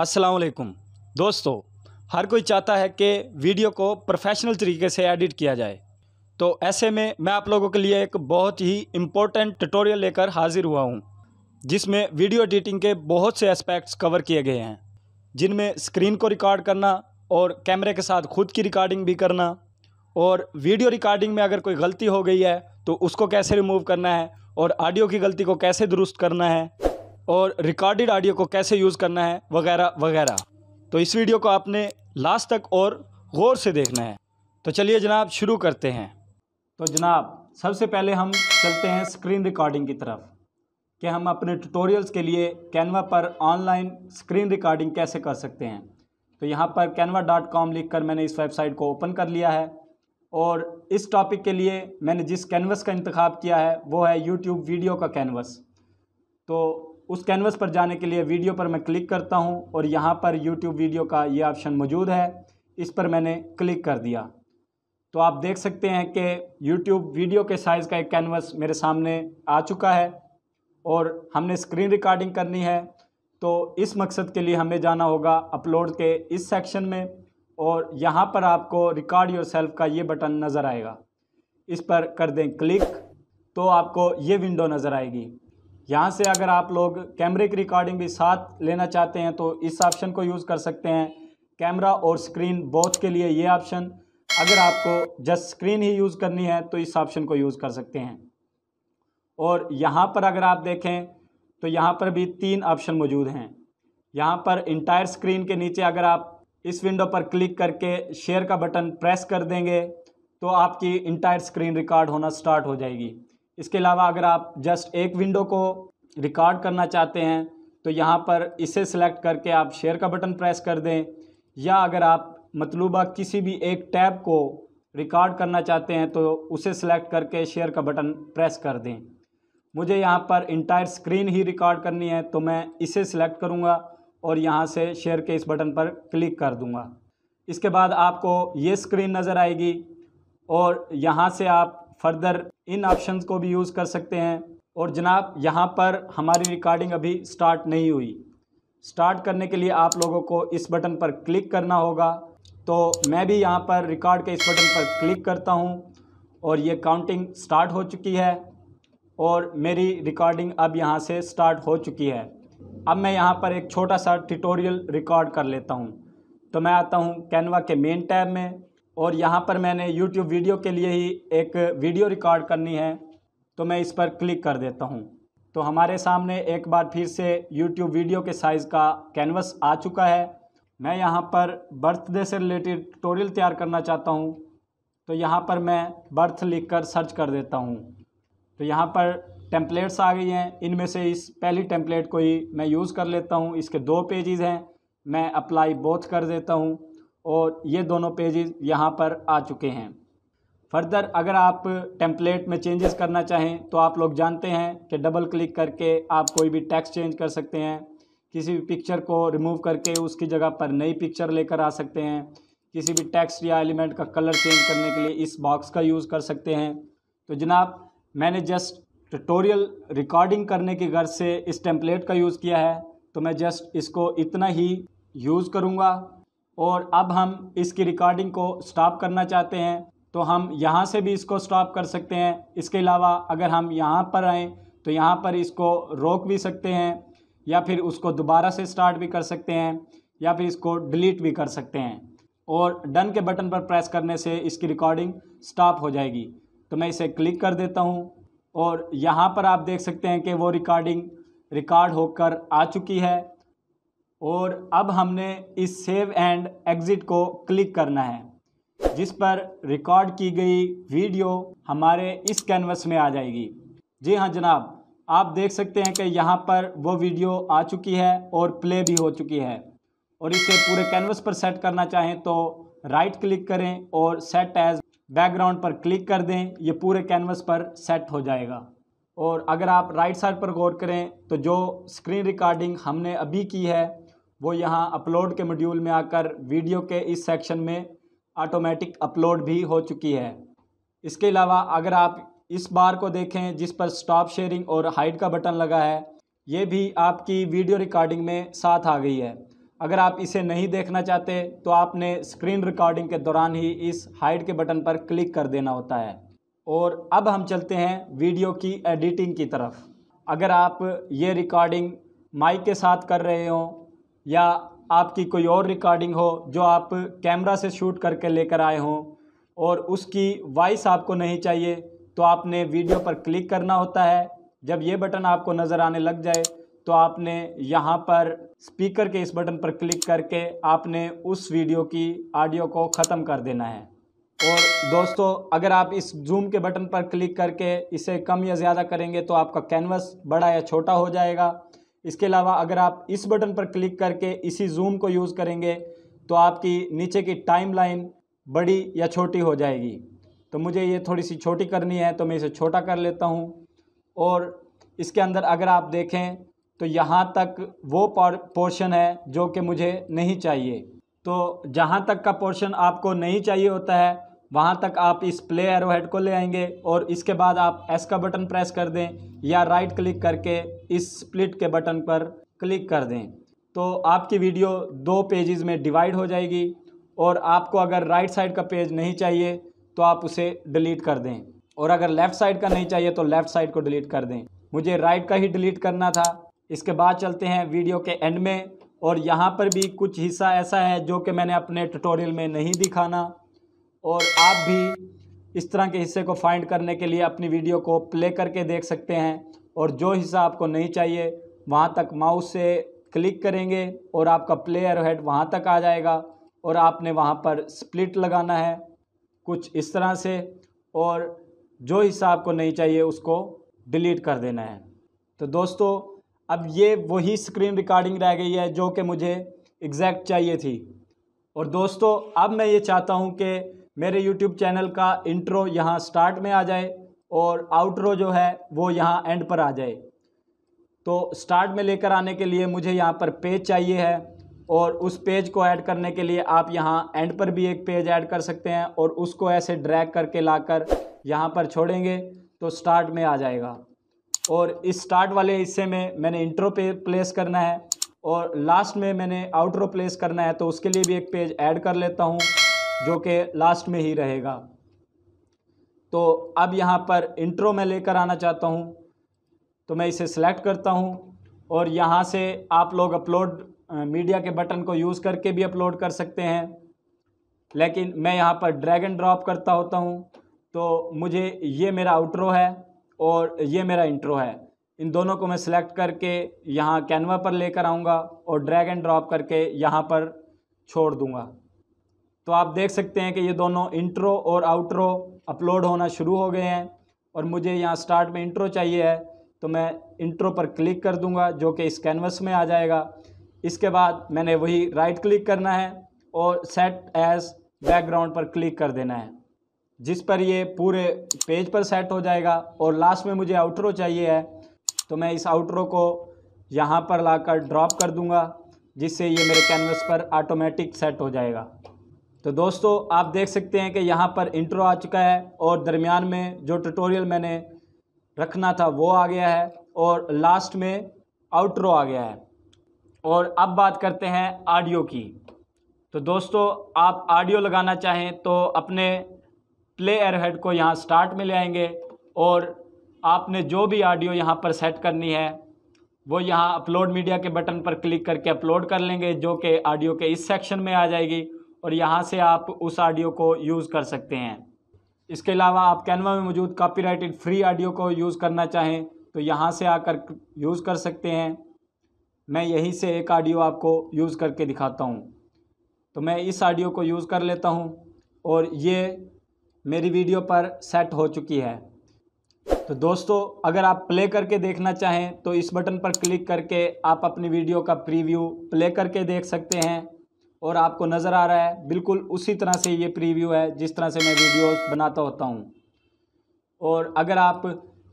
असलकुम दोस्तों हर कोई चाहता है कि वीडियो को प्रोफेशनल तरीके से एडिट किया जाए तो ऐसे में मैं आप लोगों के लिए एक बहुत ही इम्पोर्टेंट ट्यूटोरियल लेकर हाजिर हुआ हूँ जिसमें वीडियो एडिटिंग के बहुत से एस्पेक्ट्स कवर किए गए हैं जिनमें स्क्रीन को रिकॉर्ड करना और कैमरे के साथ खुद की रिकॉर्डिंग भी करना और वीडियो रिकॉर्डिंग में अगर कोई गलती हो गई है तो उसको कैसे रिमूव करना है और ऑडियो की गलती को कैसे दुरुस्त करना है और रिकॉर्डेड ऑडियो को कैसे यूज़ करना है वगैरह वगैरह तो इस वीडियो को आपने लास्ट तक और गौर से देखना है तो चलिए जनाब शुरू करते हैं तो जनाब सबसे पहले हम चलते हैं स्क्रीन रिकॉर्डिंग की तरफ कि हम अपने ट्यूटोरियल्स के लिए कैनवा पर ऑनलाइन स्क्रीन रिकॉर्डिंग कैसे कर सकते हैं तो यहाँ पर कैनवा डॉट कॉम लिख कर मैंने इस वेबसाइट को ओपन कर लिया है और इस टॉपिक के लिए मैंने जिस कैनवस का इंतखब किया है वो है यूट्यूब वीडियो का कैनवस तो उस कैनवस पर जाने के लिए वीडियो पर मैं क्लिक करता हूँ और यहाँ पर यूट्यूब वीडियो का ये ऑप्शन मौजूद है इस पर मैंने क्लिक कर दिया तो आप देख सकते हैं कि यूट्यूब वीडियो के साइज़ का एक कैनवस मेरे सामने आ चुका है और हमने स्क्रीन रिकॉर्डिंग करनी है तो इस मकसद के लिए हमें जाना होगा अपलोड के इस सेक्शन में और यहाँ पर आपको रिकॉर्ड योर सेल्फ का ये बटन नज़र आएगा इस पर कर दें क्लिक तो आपको ये विंडो नज़र आएगी यहाँ से अगर आप लोग कैमरे की रिकॉर्डिंग भी साथ लेना चाहते हैं तो इस ऑप्शन को यूज़ कर सकते हैं कैमरा और स्क्रीन बोथ के लिए ये ऑप्शन अगर आपको जस्ट स्क्रीन ही यूज़ करनी है तो इस ऑप्शन को यूज़ कर सकते हैं और यहाँ पर अगर आप देखें तो यहाँ पर भी तीन ऑप्शन मौजूद हैं यहाँ पर इंटायर स्क्रीन के नीचे अगर आप इस विंडो पर क्लिक करके शेयर का बटन प्रेस कर देंगे तो आपकी इंटायर स्क्रीन रिकॉर्ड होना स्टार्ट हो जाएगी इसके अलावा अगर आप जस्ट एक विंडो को रिकॉर्ड करना चाहते हैं तो यहाँ पर इसे सिलेक्ट करके आप शेयर का बटन प्रेस कर दें या अगर आप मतलूबा किसी भी एक टैब को रिकॉर्ड करना चाहते हैं तो उसे सिलेक्ट करके शेयर का बटन प्रेस कर दें मुझे यहाँ पर इंटायर स्क्रीन ही रिकॉर्ड करनी है तो मैं इसे सिलेक्ट करूँगा और यहाँ से शेयर के इस बटन पर क्लिक कर दूँगा इसके बाद आपको ये स्क्रीन नज़र आएगी और यहाँ से आप फर्दर इन ऑप्शन को भी यूज़ कर सकते हैं और जनाब यहाँ पर हमारी रिकॉर्डिंग अभी स्टार्ट नहीं हुई स्टार्ट करने के लिए आप लोगों को इस बटन पर क्लिक करना होगा तो मैं भी यहाँ पर रिकॉर्ड के इस बटन पर क्लिक करता हूँ और ये काउंटिंग स्टार्ट हो चुकी है और मेरी रिकॉर्डिंग अब यहाँ से स्टार्ट हो चुकी है अब मैं यहाँ पर एक छोटा सा ट्यूटोरियल रिकॉर्ड कर लेता हूँ तो मैं आता हूँ कैनवा के मेन टैब में और यहाँ पर मैंने यूट्यूब वीडियो के लिए ही एक वीडियो रिकॉर्ड करनी है तो मैं इस पर क्लिक कर देता हूँ तो हमारे सामने एक बार फिर से यूट्यूब वीडियो के साइज़ का कैनवस आ चुका है मैं यहाँ पर बर्थडे से रिलेटेड ट्यूटोरियल तैयार करना चाहता हूँ तो यहाँ पर मैं बर्थ लिख कर सर्च कर देता हूँ तो यहाँ पर टेम्पलेट्स आ गई हैं इनमें से इस पहली टेम्पलेट को ही मैं यूज़ कर लेता हूँ इसके दो पेजेज़ हैं मैं अप्लाई बोथ कर देता हूँ और ये दोनों पेजेस यहाँ पर आ चुके हैं फर्दर अगर आप टेम्पलेट में चेंजेस करना चाहें तो आप लोग जानते हैं कि डबल क्लिक करके आप कोई भी टेक्स्ट चेंज कर सकते हैं किसी भी पिक्चर को रिमूव करके उसकी जगह पर नई पिक्चर लेकर आ सकते हैं किसी भी टेक्स्ट या एलिमेंट का कलर चेंज करने के लिए इस बॉक्स का यूज़ कर सकते हैं तो जनाब मैंने जस्ट ट्यूटोरियल रिकॉर्डिंग करने की गर्ज से इस टेम्पलेट का यूज़ किया है तो मैं जस्ट इसको इतना ही यूज़ करूँगा और अब हम इसकी रिकॉर्डिंग को स्टॉप करना चाहते हैं तो हम यहाँ से भी इसको स्टॉप कर सकते हैं इसके अलावा अगर हम यहाँ पर आएँ तो यहाँ पर इसको रोक भी सकते हैं या फिर उसको दोबारा से स्टार्ट भी कर सकते हैं या फिर इसको डिलीट भी कर सकते हैं और डन के बटन पर प्रेस करने से इसकी रिकॉर्डिंग स्टॉप हो जाएगी तो मैं इसे क्लिक कर देता हूँ और यहाँ पर आप देख सकते हैं कि वो रिकॉर्डिंग रिकॉर्ड होकर आ चुकी है और अब हमने इस सेव एंड एग्ज़िट को क्लिक करना है जिस पर रिकॉर्ड की गई वीडियो हमारे इस कैनवस में आ जाएगी जी हाँ जनाब आप देख सकते हैं कि यहाँ पर वो वीडियो आ चुकी है और प्ले भी हो चुकी है और इसे पूरे कैनवस पर सेट करना चाहें तो राइट क्लिक करें और सेट एज बैकग्राउंड पर क्लिक कर दें ये पूरे कैनवस पर सेट हो जाएगा और अगर आप राइट साइड पर गौर करें तो जो स्क्रीन रिकॉर्डिंग हमने अभी की है वो यहाँ अपलोड के मॉड्यूल में आकर वीडियो के इस सेक्शन में ऑटोमेटिक अपलोड भी हो चुकी है इसके अलावा अगर आप इस बार को देखें जिस पर स्टॉप शेयरिंग और हाइड का बटन लगा है ये भी आपकी वीडियो रिकॉर्डिंग में साथ आ गई है अगर आप इसे नहीं देखना चाहते तो आपने स्क्रीन रिकॉर्डिंग के दौरान ही इस हाइड के बटन पर क्लिक कर देना होता है और अब हम चलते हैं वीडियो की एडिटिंग की तरफ अगर आप ये रिकॉर्डिंग माइक के साथ कर रहे हों या आपकी कोई और रिकॉर्डिंग हो जो आप कैमरा से शूट करके लेकर आए हों और उसकी वॉइस आपको नहीं चाहिए तो आपने वीडियो पर क्लिक करना होता है जब ये बटन आपको नज़र आने लग जाए तो आपने यहाँ पर स्पीकर के इस बटन पर क्लिक करके आपने उस वीडियो की ऑडियो को ख़त्म कर देना है और दोस्तों अगर आप इस जूम के बटन पर क्लिक करके इसे कम या ज़्यादा करेंगे तो आपका कैनवस बड़ा या छोटा हो जाएगा इसके अलावा अगर आप इस बटन पर क्लिक करके इसी जूम को यूज़ करेंगे तो आपकी नीचे की टाइमलाइन बड़ी या छोटी हो जाएगी तो मुझे ये थोड़ी सी छोटी करनी है तो मैं इसे छोटा कर लेता हूँ और इसके अंदर अगर आप देखें तो यहाँ तक वो पोर्शन है जो कि मुझे नहीं चाहिए तो जहाँ तक का पोर्शन आपको नहीं चाहिए होता है वहाँ तक आप इस प्ले एरो हेड को ले आएंगे और इसके बाद आप एस का बटन प्रेस कर दें या राइट क्लिक करके इस स्प्लिट के बटन पर क्लिक कर दें तो आपकी वीडियो दो पेजेस में डिवाइड हो जाएगी और आपको अगर राइट साइड का पेज नहीं चाहिए तो आप उसे डिलीट कर दें और अगर लेफ़्ट साइड का नहीं चाहिए तो लेफ़्ट साइड को डिलीट कर दें मुझे राइट का ही डिलीट करना था इसके बाद चलते हैं वीडियो के एंड में और यहाँ पर भी कुछ हिस्सा ऐसा है जो कि मैंने अपने ट्यूटोरियल में नहीं दिखाना और आप भी इस तरह के हिस्से को फाइंड करने के लिए अपनी वीडियो को प्ले करके देख सकते हैं और जो हिस्सा आपको नहीं चाहिए वहाँ तक माउस से क्लिक करेंगे और आपका प्लेयर हेड वहाँ तक आ जाएगा और आपने वहाँ पर स्प्लिट लगाना है कुछ इस तरह से और जो हिस्सा आपको नहीं चाहिए उसको डिलीट कर देना है तो दोस्तों अब ये वही स्क्रीन रिकॉर्डिंग रह गई है जो कि मुझे एग्जैक्ट चाहिए थी और दोस्तों अब मैं ये चाहता हूँ कि मेरे यूट्यूब चैनल का इंट्रो यहाँ स्टार्ट में आ जाए और आउट्रो जो है वो यहाँ एंड पर आ जाए तो स्टार्ट में लेकर आने के लिए मुझे यहाँ पर पेज चाहिए है और उस पेज को ऐड करने के लिए आप यहाँ एंड पर भी एक पेज ऐड कर सकते हैं और उसको ऐसे ड्रैग करके लाकर यहाँ पर छोड़ेंगे तो स्टार्ट में आ जाएगा और इस स्टार्ट वाले हिस्से में मैंने इंट्रो पे प्लेस करना है और लास्ट में मैंने आउट्रो प्लेस करना है तो उसके लिए भी एक पेज ऐड कर लेता हूँ जो कि लास्ट में ही रहेगा तो अब यहाँ पर इंट्रो में लेकर आना चाहता हूँ तो मैं इसे सिलेक्ट करता हूँ और यहाँ से आप लोग अपलोड मीडिया के बटन को यूज़ करके भी अपलोड कर सकते हैं लेकिन मैं यहाँ पर ड्रैग एंड ड्रॉप करता होता हूँ तो मुझे ये मेरा आउट्रो है और ये मेरा इंट्रो है इन दोनों को मैं सिलेक्ट करके यहाँ कैनवा पर लेकर आऊँगा और ड्रैग एंड ड्रॉप करके यहाँ पर छोड़ दूँगा तो आप देख सकते हैं कि ये दोनों इंट्रो और आउट्रो अपलोड होना शुरू हो गए हैं और मुझे यहाँ स्टार्ट में इंट्रो चाहिए है तो मैं इंट्रो पर क्लिक कर दूंगा जो कि इस कैनवस में आ जाएगा इसके बाद मैंने वही राइट क्लिक करना है और सेट एज बैकग्राउंड पर क्लिक कर देना है जिस पर ये पूरे पेज पर सेट हो जाएगा और लास्ट में मुझे आउटरो चाहिए है तो मैं इस आउटरो को यहाँ पर लाकर ड्रॉप कर दूंगा जिससे ये मेरे कैनवस पर ऑटोमेटिक सेट हो जाएगा तो दोस्तों आप देख सकते हैं कि यहाँ पर इंट्रो आ चुका है और दरमियान में जो ट्यूटोरियल मैंने रखना था वो आ गया है और लास्ट में आउट्रो आ गया है और अब बात करते हैं ऑडियो की तो दोस्तों आप ऑडियो लगाना चाहें तो अपने प्ले एयर हेड को यहाँ स्टार्ट में ले आएंगे और आपने जो भी ऑडियो यहाँ पर सेट करनी है वो यहाँ अपलोड मीडिया के बटन पर क्लिक करके अपलोड कर लेंगे जो कि ऑडियो के इस सेक्शन में आ जाएगी और यहाँ से आप उस ऑडियो को यूज़ कर सकते हैं इसके अलावा आप कैनवा में मौजूद कॉपीराइटेड फ्री ऑडियो को यूज़ करना चाहें तो यहाँ से आकर यूज़ कर सकते हैं मैं यहीं से एक ऑडियो आपको यूज़ करके दिखाता हूँ तो मैं इस ऑडियो को यूज़ कर लेता हूँ और ये मेरी वीडियो पर सेट हो चुकी है तो दोस्तों अगर आप प्ले करके देखना चाहें तो इस बटन पर क्लिक करके आप अपनी वीडियो का प्रीव्यू प्ले करके देख सकते हैं और आपको नज़र आ रहा है बिल्कुल उसी तरह से ये प्रीव्यू है जिस तरह से मैं वीडियोस बनाता होता हूँ और अगर आप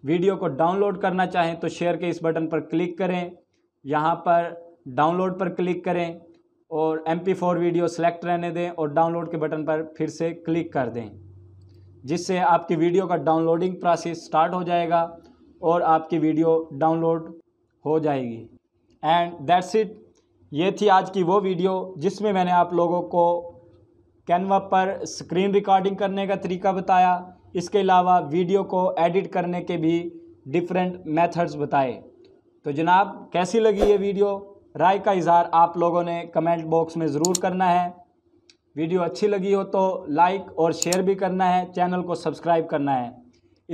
वीडियो को डाउनलोड करना चाहें तो शेयर के इस बटन पर क्लिक करें यहाँ पर डाउनलोड पर क्लिक करें और M P four video select रहने दें और डाउनलोड के बटन पर फिर से क्लिक कर दें जिससे आपकी वीडियो का डाउनलोडिंग प्रोसेस स्टार्ट हो जाएगा और आपकी वीडियो डाउनलोड हो जाएगी एंड दैट्स इट ये थी आज की वो वीडियो जिसमें मैंने आप लोगों को कैनवा पर स्क्रीन रिकॉर्डिंग करने का तरीका बताया इसके अलावा वीडियो को एडिट करने के भी डिफरेंट मेथड्स बताए तो जनाब कैसी लगी ये वीडियो राय का इजहार आप लोगों ने कमेंट बॉक्स में ज़रूर करना है वीडियो अच्छी लगी हो तो लाइक और शेयर भी करना है चैनल को सब्सक्राइब करना है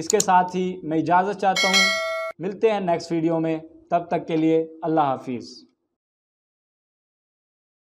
इसके साथ ही मैं इजाज़त चाहता हूँ मिलते हैं नेक्स्ट वीडियो में तब तक के लिए अल्लाह हाफिज़